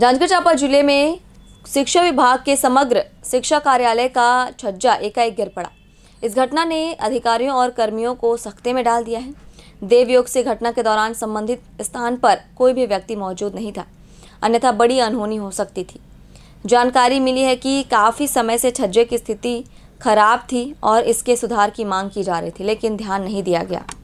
जांजगीर चांपा जिले में शिक्षा विभाग के समग्र शिक्षा कार्यालय का छज्जा एकाएक गिर पड़ा इस घटना ने अधिकारियों और कर्मियों को सख्ते में डाल दिया है देवयोग से घटना के दौरान संबंधित स्थान पर कोई भी व्यक्ति मौजूद नहीं था अन्यथा बड़ी अनहोनी हो सकती थी जानकारी मिली है कि काफ़ी समय से छज्जे की स्थिति खराब थी और इसके सुधार की मांग की जा रही थी लेकिन ध्यान नहीं दिया गया